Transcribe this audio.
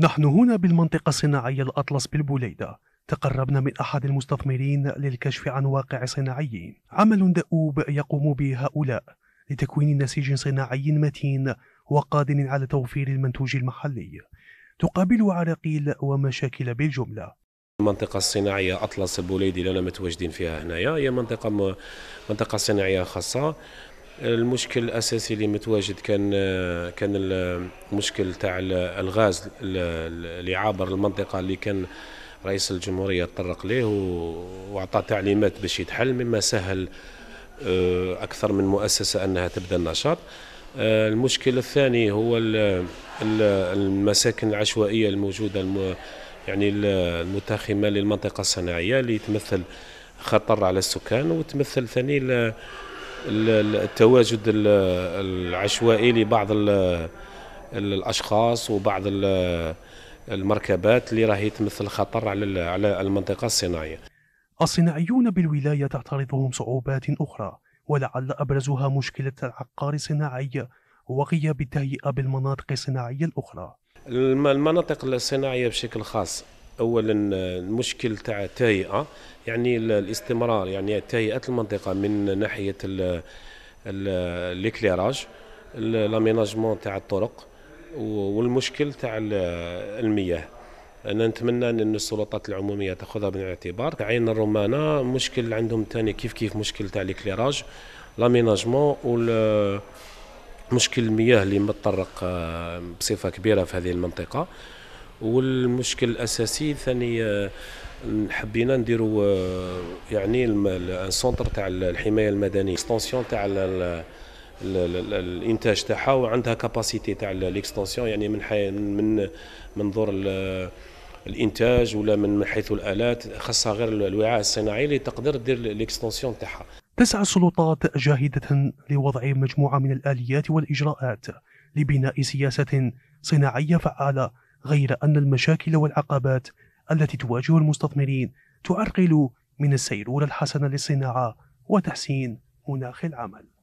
نحن هنا بالمنطقة الصناعية الأطلس بالبوليدة تقربنا من أحد المستثمرين للكشف عن واقع صناعي عمل دؤوب يقوم به هؤلاء لتكوين نسيج صناعي متين وقادر على توفير المنتوج المحلي تقابل عراقيل ومشاكل بالجملة المنطقة الصناعية أطلس البوليدي اللي أنا متواجدين فيها هنايا هي منطقة منطقة صناعية خاصة المشكل الاساسي اللي متواجد كان كان المشكل تاع الغاز اللي عابر المنطقه اللي كان رئيس الجمهوريه تطرق ليه واعطى تعليمات باش يتحل مما سهل آه، اكثر من مؤسسه انها تبدا النشاط آه، المشكل الثاني هو المساكن العشوائيه الموجوده يعني المتاخمه للمنطقه الصناعيه اللي تمثل خطر على السكان وتمثل ثاني التواجد العشوائي لبعض الاشخاص وبعض المركبات اللي راهي تمثل خطر على على المنطقه الصناعيه. الصناعيون بالولايه تعترضهم صعوبات اخرى ولعل ابرزها مشكله العقار الصناعي وغياب التهيئه بالمناطق الصناعيه الاخرى. المناطق الصناعيه بشكل خاص اولا المشكل تاع التهيئه يعني الاستمرار يعني تهيئه المنطقه من ناحيه الاكليراج لاميناجمون تاع الطرق والمشكل تاع المياه انا نتمنى ان السلطات العموميه تاخذها بالاعتبار عين الرمانه مشكل عندهم ثاني كيف كيف مشكل تاع ليكليراج لاميناجمون وال مشكل المياه اللي متطرق آه، بصفه كبيره في هذه المنطقه والمشكل الاساسي ثاني آه، حبينا نديروا آه، يعني السونتر تاع الحمايه المدنيه اكستنسيون تاع الانتاج تاعها وعندها كاباسيتي تاع الاكستنسيون يعني من حي من منظور الانتاج ولا من حيث الالات خاصها غير الوعاء الصناعي اللي تقدر دير الاكستنسيون تاعها تسعى السلطات جاهدة لوضع مجموعة من الآليات والإجراءات لبناء سياسة صناعية فعالة غير أن المشاكل والعقبات التي تواجه المستثمرين تعرقل من السيرورة الحسنة للصناعة وتحسين مناخ العمل